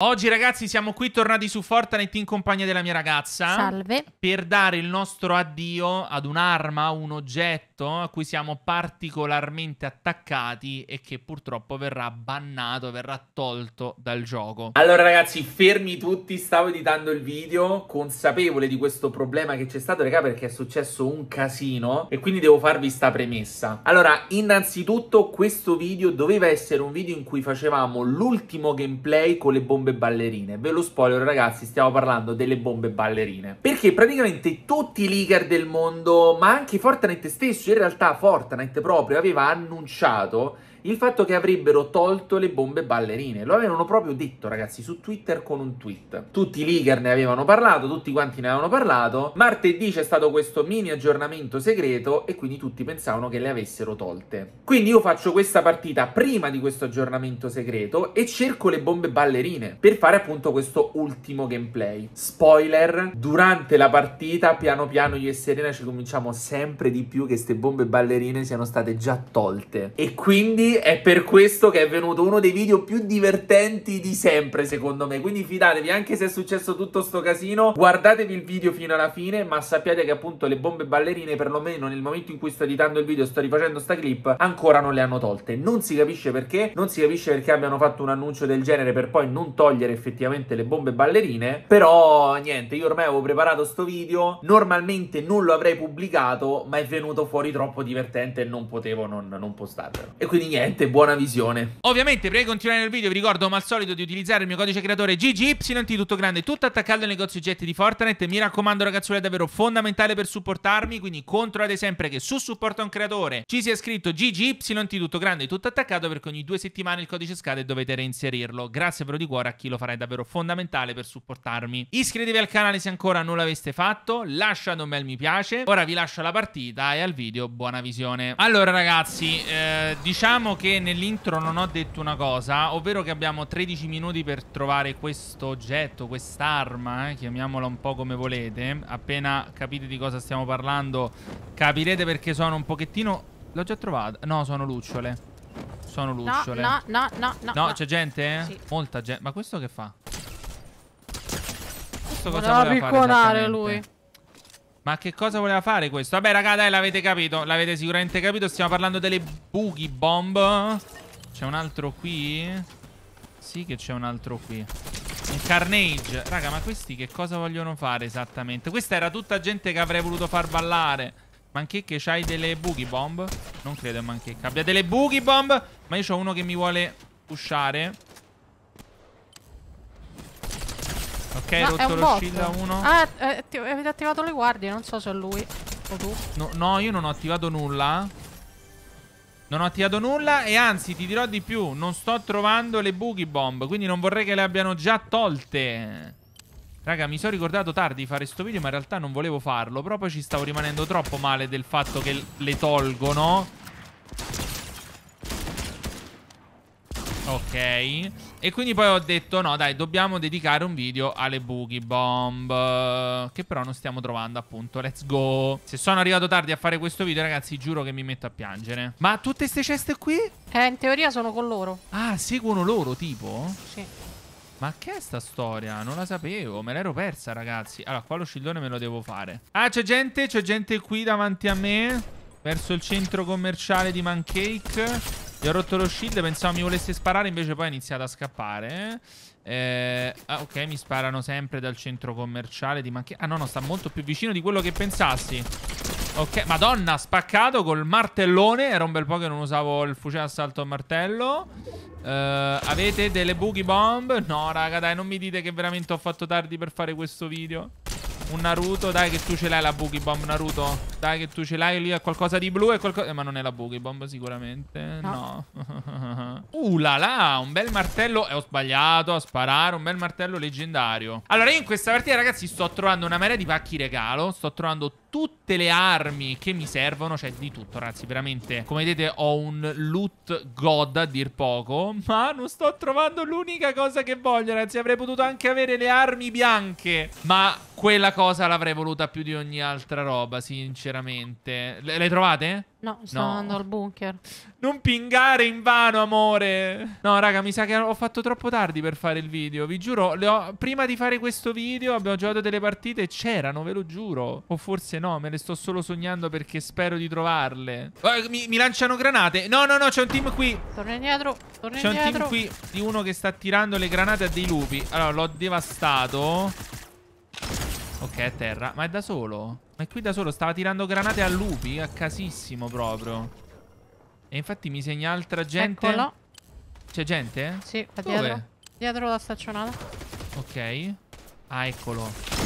Oggi ragazzi siamo qui tornati su Fortnite in compagnia della mia ragazza. Salve. Per dare il nostro addio ad un'arma, un oggetto a cui siamo particolarmente attaccati e che purtroppo verrà bannato, verrà tolto dal gioco. Allora ragazzi, fermi tutti, stavo editando il video, consapevole di questo problema che c'è stato, raga, perché è successo un casino e quindi devo farvi sta premessa. Allora, innanzitutto questo video doveva essere un video in cui facevamo l'ultimo gameplay con le bombe bombe ballerine. Ve lo spoiler ragazzi, stiamo parlando delle bombe ballerine. Perché praticamente tutti i leaker del mondo, ma anche Fortnite stesso, in realtà Fortnite proprio aveva annunciato il fatto che avrebbero tolto le bombe ballerine. Lo avevano proprio detto, ragazzi, su Twitter con un tweet. Tutti i leaker ne avevano parlato, tutti quanti ne avevano parlato. Martedì c'è stato questo mini aggiornamento segreto e quindi tutti pensavano che le avessero tolte. Quindi io faccio questa partita prima di questo aggiornamento segreto e cerco le bombe ballerine per fare appunto questo ultimo gameplay. Spoiler, durante la partita piano piano io e Serena ci cominciamo sempre di più che queste bombe ballerine siano state già tolte. E quindi è per questo che è venuto uno dei video più divertenti di sempre, secondo me. Quindi fidatevi, anche se è successo tutto sto casino, guardatevi il video fino alla fine, ma sappiate che appunto le bombe ballerine, perlomeno nel momento in cui sto editando il video, sto rifacendo sta clip, ancora non le hanno tolte. Non si capisce perché, non si capisce perché abbiano fatto un annuncio del genere per poi non togliere effettivamente le bombe ballerine, però niente, io ormai avevo preparato sto video, normalmente non lo avrei pubblicato, ma è venuto fuori troppo divertente e non potevo non, non postarlo. E quindi niente niente, buona visione. Ovviamente, prima di continuare il video, vi ricordo come al solito di utilizzare il mio codice creatore GGY, tutto grande, tutto attaccato al negozio oggetti di Fortnite. Mi raccomando, ragazzuoli, è davvero fondamentale per supportarmi. Quindi controllate sempre che su supporto a un creatore ci sia scritto GGY, tutto grande, tutto attaccato, perché ogni due settimane il codice scade e dovete reinserirlo. Grazie però di cuore a chi lo farà, è davvero fondamentale per supportarmi. Iscrivetevi al canale se ancora non l'aveste fatto, lasciate un bel mi piace. Ora vi lascio alla partita e al video buona visione. Allora, ragazzi, eh, diciamo Diciamo che nell'intro non ho detto una cosa, ovvero che abbiamo 13 minuti per trovare questo oggetto, quest'arma, eh, chiamiamola un po' come volete. Appena capite di cosa stiamo parlando, capirete perché sono un pochettino... L'ho già trovata. No, sono lucciole. Sono lucciole. No, no, no, no. No, no. c'è gente? Eh? Sì. Molta gente. Ma questo che fa? Questo cosa Voleva piccolare lui. Ma che cosa voleva fare questo? Vabbè, raga, dai, l'avete capito. L'avete sicuramente capito. Stiamo parlando delle boogie bomb. C'è un altro qui? Sì che c'è un altro qui. Un carnage. Raga, ma questi che cosa vogliono fare esattamente? Questa era tutta gente che avrei voluto far ballare. Manche che c'hai delle boogie bomb? Non credo, Manchecca. Abbia delle boogie bomb. Ma io c'ho uno che mi vuole pushare. Ok, hai no, rotto lo shield a uno. Ah, eh, avete attivato le guardie, non so se è lui o tu. No, no, io non ho attivato nulla. Non ho attivato nulla e anzi ti dirò di più, non sto trovando le boogie bomb, quindi non vorrei che le abbiano già tolte. Raga, mi sono ricordato tardi di fare sto video, ma in realtà non volevo farlo. Proprio ci stavo rimanendo troppo male del fatto che le tolgono. Ok. E quindi poi ho detto no dai dobbiamo dedicare un video alle boogie bomb Che però non stiamo trovando appunto Let's go Se sono arrivato tardi a fare questo video ragazzi giuro che mi metto a piangere Ma tutte queste ceste qui? Eh in teoria sono con loro Ah seguono loro tipo? Sì ma che è sta storia? Non la sapevo, me l'ero persa ragazzi Allora qua lo scildone me lo devo fare Ah c'è gente, c'è gente qui davanti a me Verso il centro commerciale di Mancake gli ho rotto lo shield, pensavo mi volesse sparare, invece poi ha iniziato a scappare. Eh, ah, ok, mi sparano sempre dal centro commerciale di macchina. Ah, no, no, sta molto più vicino di quello che pensassi. Ok, madonna, spaccato col martellone. Era un bel po' che non usavo il fucile assalto a martello. Eh, avete delle boogie bomb? No, raga, dai, non mi dite che veramente ho fatto tardi per fare questo video. Un Naruto, dai, che tu ce l'hai la boogie bomb, Naruto. Dai che tu ce l'hai lì, è qualcosa di blu e qualcosa... Eh, ma non è la boogie bomb sicuramente. No. no. uh là là, un bel martello... Eh, ho sbagliato a sparare, un bel martello leggendario. Allora, io in questa partita, ragazzi, sto trovando una marea di pacchi regalo. Sto trovando tutte le armi che mi servono Cioè di tutto ragazzi veramente Come vedete ho un loot god a dir poco Ma non sto trovando l'unica cosa che voglio ragazzi Avrei potuto anche avere le armi bianche Ma quella cosa l'avrei voluta più di ogni altra roba sinceramente sinceramente. Le, le trovate? No, sto no. andando al bunker. Non pingare in vano, amore. No, raga, mi sa che ho fatto troppo tardi per fare il video. Vi giuro, ho... prima di fare questo video abbiamo giocato delle partite. C'erano, ve lo giuro. O forse no, me le sto solo sognando perché spero di trovarle. Oh, mi, mi, lanciano granate. No, no, no, c'è un team qui. Torna indietro. Torna c'è indietro. C'è un team qui di uno che sta tirando le granate a dei lupi. Allora, l'ho devastato. Ok, è a terra. Ma è da solo? Ma qui da solo stava tirando granate a lupi, a casissimo proprio. E infatti mi segna altra gente. Eccolo. C'è gente? Sì, qua dietro. Dove? Dietro la staccionata. Ok. Ah, eccolo.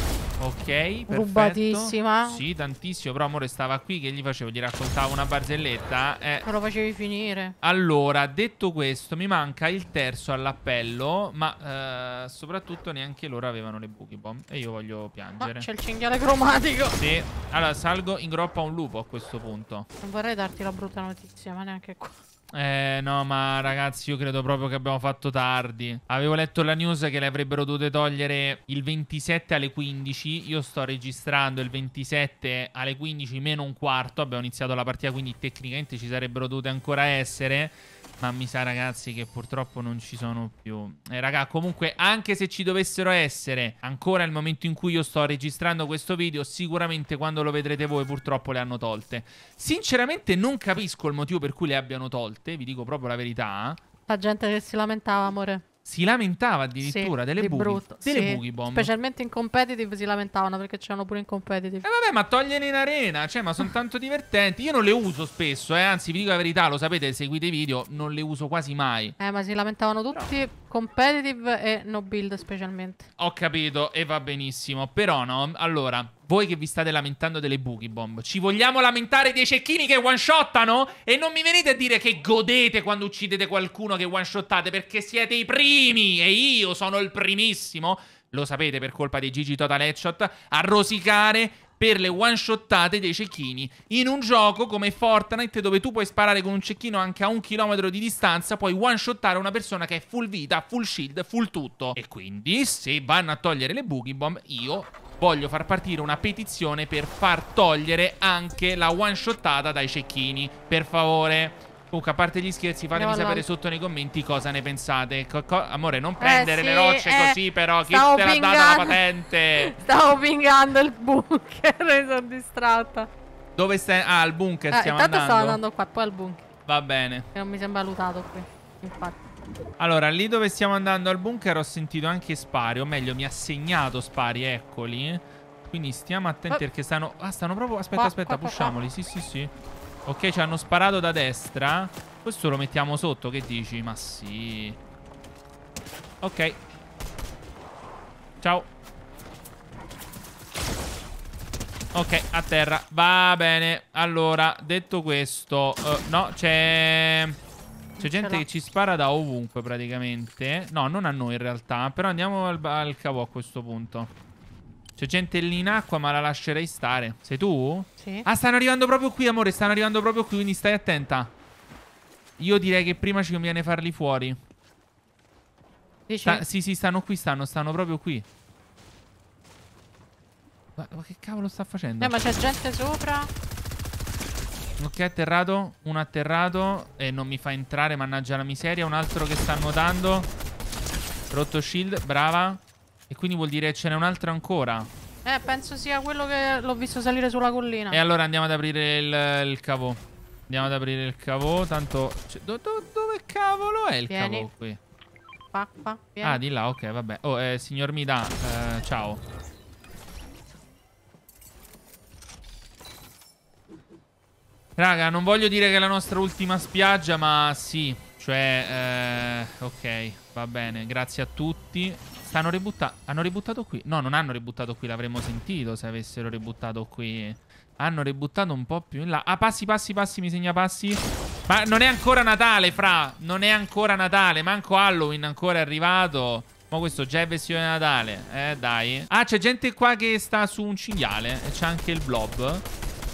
Ok, perfetto. Rubatissima. Sì, tantissimo. Però amore stava qui che gli facevo, gli raccontavo una barzelletta. Eh. Non lo facevi finire. Allora, detto questo, mi manca il terzo all'appello, ma eh, soprattutto neanche loro avevano le buchi bomb. E io voglio piangere. Ma c'è il cinghiale cromatico. Sì. Allora, salgo in groppa a un lupo a questo punto. Non vorrei darti la brutta notizia, ma neanche qua. Eh, no, ma ragazzi, io credo proprio che abbiamo fatto tardi. Avevo letto la news che le avrebbero dovute togliere il 27 alle 15. Io sto registrando il 27 alle 15 meno un quarto. Abbiamo iniziato la partita, quindi tecnicamente ci sarebbero dovute ancora essere. Ma mi sa ragazzi che purtroppo non ci sono più eh, Raga comunque anche se ci dovessero essere Ancora il momento in cui io sto registrando questo video Sicuramente quando lo vedrete voi purtroppo le hanno tolte Sinceramente non capisco il motivo per cui le abbiano tolte Vi dico proprio la verità La gente che si lamentava amore si lamentava addirittura sì, delle, buchi, delle sì. buchi bomb. Specialmente in competitive si lamentavano perché c'erano pure in competitive. E eh vabbè, ma togliene in arena, cioè, ma sono tanto divertenti. Io non le uso spesso, eh, anzi, vi dico la verità, lo sapete, seguite i video, non le uso quasi mai. Eh, ma si lamentavano tutti però... competitive e no build specialmente. Ho capito e va benissimo, però no, allora... Voi che vi state lamentando delle boogie bomb, ci vogliamo lamentare dei cecchini che one-shottano? E non mi venite a dire che godete quando uccidete qualcuno che one-shottate perché siete i primi e io sono il primissimo. Lo sapete per colpa dei Gigi Total Headshot a rosicare per le one-shottate dei cecchini. In un gioco come Fortnite, dove tu puoi sparare con un cecchino anche a un chilometro di distanza, puoi one-shottare una persona che è full vita, full shield, full tutto. E quindi, se vanno a togliere le boogie bomb, io voglio far partire una petizione per far togliere anche la one shottata dai cecchini. Per favore. Comunque, a parte gli scherzi, fatemi no, sapere sotto nei commenti cosa ne pensate. Co co amore, non eh, prendere eh, sì, le rocce eh, così, però. Chi te l'ha data la patente? Stavo pingando il bunker. Mi sono distratta. Dove stai? Ah, al bunker eh, stiamo intanto andando. Intanto stavo andando qua, poi al bunker. Va bene. non mi sembra lutato qui. Infatti. Allora, lì dove stiamo andando al bunker ho sentito anche spari, o meglio, mi ha segnato spari, eccoli. Quindi stiamo attenti oh. perché stanno... Ah, stanno proprio... Aspetta, aspetta, pusciamoli, sì, sì, sì. Ok, ci hanno sparato da destra. Questo lo mettiamo sotto, che dici? Ma sì. Ok. Ciao. Ok, a terra. Va bene. Allora, detto questo... Uh, no, c'è... C'è gente che ci spara da ovunque praticamente No, non a noi in realtà Però andiamo al, al cavo a questo punto C'è gente lì in acqua ma la lascerei stare Sei tu? Sì Ah, stanno arrivando proprio qui amore Stanno arrivando proprio qui quindi stai attenta Io direi che prima ci conviene farli fuori Sta, sì, sì, stanno qui, stanno, stanno proprio qui. Ma, ma che cavolo sta facendo? Eh, ma c'è gente sopra. Ok, atterrato. Uno atterrato. E non mi fa entrare, mannaggia la miseria. Un altro che sta nuotando. Rotto shield, brava. E quindi vuol dire che ce n'è un altro ancora. Eh, penso sia quello che l'ho visto salire sulla collina. E allora andiamo ad aprire il, il cavo. Andiamo ad aprire il cavo. Tanto... Cioè, do, do, dove cavolo è il Vieni. cavo qui? Pappa, ah, di là, ok, vabbè. Oh, eh, signor Mida, eh, ciao. Raga, non voglio dire che è la nostra ultima spiaggia, ma sì. Cioè, eh, ok, va bene, grazie a tutti. Stanno ributtando. Hanno ributtato qui? No, non hanno ributtato qui, l'avremmo sentito se avessero ributtato qui. Hanno ributtato un po' più in là. Ah, passi, passi, passi, mi segna passi. Ma non è ancora Natale, fra. Non è ancora Natale, manco Halloween ancora è arrivato. Ma questo già è vestito di Natale. Eh, dai. Ah, c'è gente qua che sta su un cinghiale. E c'è anche il blob.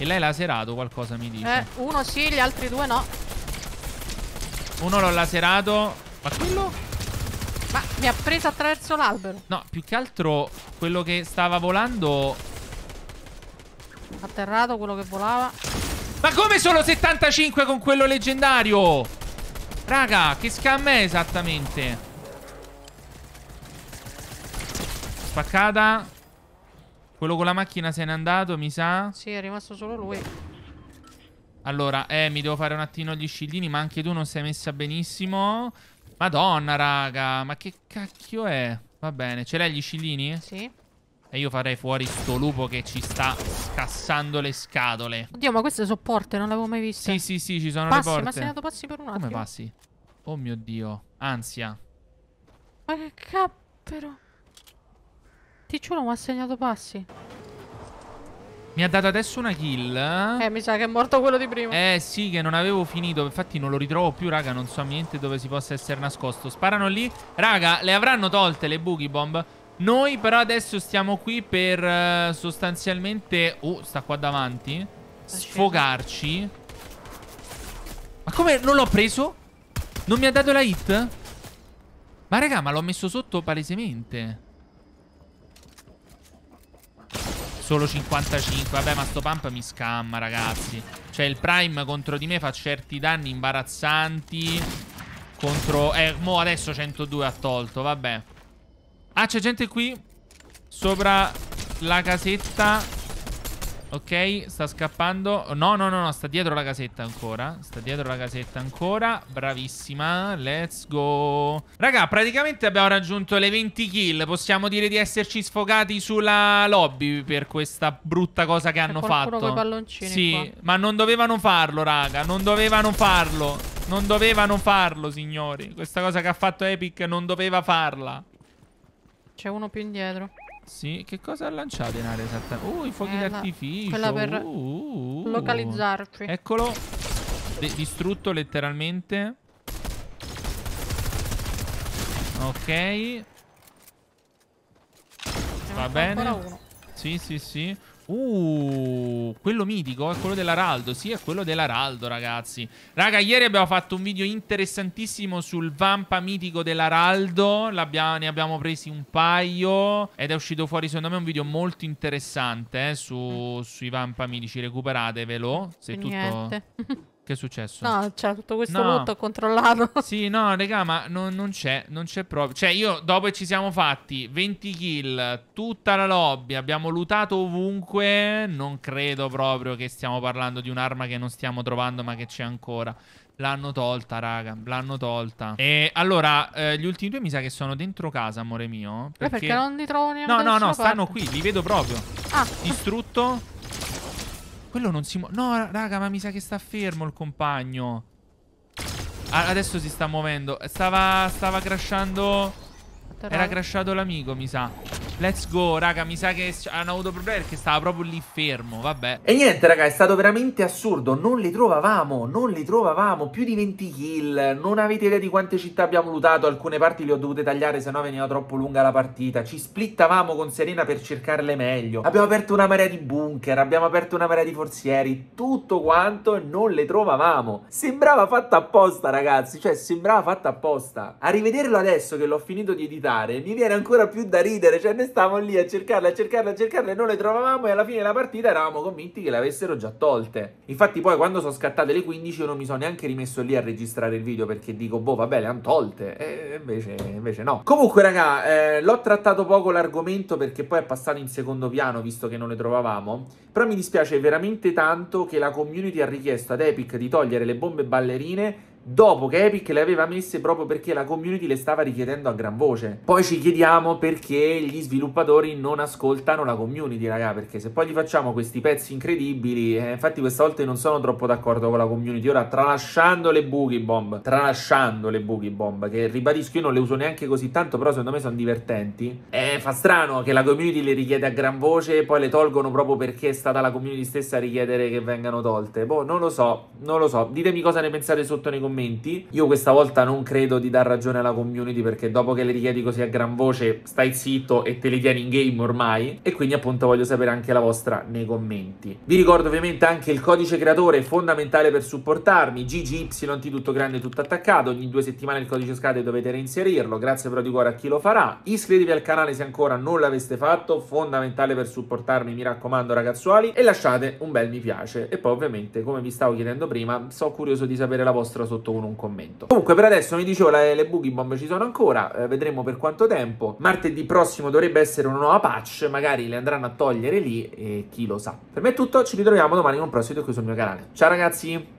E l'hai laserato qualcosa mi dice Eh uno sì gli altri due no Uno l'ho laserato Ma quello Ma mi ha preso attraverso l'albero No più che altro quello che stava volando Atterrato quello che volava Ma come sono 75 con quello leggendario Raga che scam è esattamente Spaccata quello con la macchina se n'è andato, mi sa. Sì, è rimasto solo lui. Allora, eh, mi devo fare un attimo gli scildini, ma anche tu non sei messa benissimo. Madonna, raga, ma che cacchio è? Va bene, ce l'hai gli scillini? Sì. E io farei fuori sto lupo che ci sta scassando le scatole. Oddio, ma queste sono porte, non le avevo mai viste. Sì, sì, sì, ci sono passi, le porte. Ma sei andato passi per un attimo. Come passi? Oh mio Dio, ansia. Ma che cappero. Ticciolo mi ha segnato passi. Mi ha dato adesso una kill. Eh? eh, mi sa che è morto quello di prima. Eh, sì, che non avevo finito. Infatti non lo ritrovo più, raga. Non so niente dove si possa essere nascosto. Sparano lì. Raga, le avranno tolte le boogie bomb. Noi però adesso stiamo qui per eh, sostanzialmente... Oh, sta qua davanti. Sfogarci. Ma come? Non l'ho preso? Non mi ha dato la hit? Ma raga, ma l'ho messo sotto palesemente. Solo 55 Vabbè ma sto pump mi scamma ragazzi Cioè il prime contro di me fa certi danni imbarazzanti Contro Eh mo adesso 102 ha tolto Vabbè Ah c'è gente qui Sopra la casetta Ok, sta scappando. No, no, no, no, sta dietro la casetta ancora. Sta dietro la casetta ancora. Bravissima. Let's go. Raga, praticamente abbiamo raggiunto le 20 kill. Possiamo dire di esserci sfogati sulla lobby per questa brutta cosa che hanno fatto. palloncini sì, qua. ma non dovevano farlo, raga. Non dovevano farlo. Non dovevano farlo, signori. Questa cosa che ha fatto Epic non doveva farla. C'è uno più indietro. Sì, che cosa ha lanciato in aria esattamente? Uh, i fuochi eh, d'artificio. Quella per uh, uh, localizzarci. Eccolo. De distrutto letteralmente. Ok. Va bene. Sì, sì, sì. Uh, quello mitico è quello dell'Araldo. Sì, è quello dell'Araldo, ragazzi. Raga, ieri abbiamo fatto un video interessantissimo sul Vampa mitico dell'Araldo. Abbiamo, ne abbiamo presi un paio. Ed è uscito fuori, secondo me, un video molto interessante eh, su, mm. sui Vampa mitici. Recuperatevelo. Se tutto... Che è successo? No, c'è tutto questo no. lutto a Sì, no, raga, ma non, non c'è, non c'è proprio. Cioè, io dopo ci siamo fatti 20 kill, tutta la lobby, abbiamo lutato ovunque, non credo proprio che stiamo parlando di un'arma che non stiamo trovando ma che c'è ancora. L'hanno tolta, raga. L'hanno tolta. E allora, eh, gli ultimi due mi sa che sono dentro casa, amore mio. Eh, perché, eh perché non li trovo neanche. No, no, no, stanno parte. qui, li vedo proprio. Ah. Distrutto. Quello non si muove. No, raga, ma mi sa che sta fermo il compagno. Ah, adesso si sta muovendo. Stava, stava crashando. Era crashato l'amico, mi sa. Let's go, raga, mi sa che hanno avuto problemi perché stava proprio lì fermo, vabbè. E niente, raga, è stato veramente assurdo, non li trovavamo, non li trovavamo, più di 20 kill, non avete idea di quante città abbiamo lutato, alcune parti le ho dovute tagliare, se no veniva troppo lunga la partita, ci splittavamo con Serena per cercarle meglio, abbiamo aperto una marea di bunker, abbiamo aperto una marea di forzieri, tutto quanto e non le trovavamo. Sembrava fatta apposta, ragazzi, cioè sembrava fatta apposta. A rivederlo adesso che l'ho finito di editare, mi viene ancora più da ridere, cioè nel stavamo lì a cercarle, a cercarle, a cercarle, non le trovavamo e alla fine della partita eravamo convinti che le avessero già tolte. Infatti poi quando sono scattate le 15 io non mi sono neanche rimesso lì a registrare il video perché dico, boh, vabbè, le hanno tolte. E invece, invece no. Comunque, raga, eh, l'ho trattato poco l'argomento perché poi è passato in secondo piano visto che non le trovavamo, però mi dispiace veramente tanto che la community ha richiesto ad Epic di togliere le bombe ballerine dopo che Epic le aveva messe proprio perché la community le stava richiedendo a gran voce. Poi ci chiediamo perché gli sviluppatori non ascoltano la community, raga, perché se poi gli facciamo questi pezzi incredibili, eh, infatti questa volta non sono troppo d'accordo con la community. Ora, tralasciando le boogie bomb, tralasciando le boogie bomb, che ribadisco io non le uso neanche così tanto, però secondo me sono divertenti, eh, fa strano che la community le richiede a gran voce e poi le tolgono proprio perché è stata la community stessa a richiedere che vengano tolte. Boh, non lo so, non lo so. Ditemi cosa ne pensate sotto nei commenti commenti. Io questa volta non credo di dar ragione alla community perché dopo che le richiedi così a gran voce stai zitto e te le tieni in game ormai e quindi appunto voglio sapere anche la vostra nei commenti. Vi ricordo ovviamente anche il codice creatore fondamentale per supportarmi, GGYT tutto grande tutto attaccato, ogni due settimane il codice scade dovete reinserirlo, grazie però di cuore a chi lo farà, iscrivetevi al canale se ancora non l'aveste fatto, fondamentale per supportarmi mi raccomando ragazzuoli e lasciate un bel mi piace e poi ovviamente come vi stavo chiedendo prima, sono curioso di sapere la vostra sottolinea sotto con un commento. Comunque per adesso mi dicevo le, le boogie bomb ci sono ancora, eh, vedremo per quanto tempo. Martedì prossimo dovrebbe essere una nuova patch, magari le andranno a togliere lì e chi lo sa. Per me è tutto, ci ritroviamo domani con un prossimo video qui sul mio canale. Ciao ragazzi!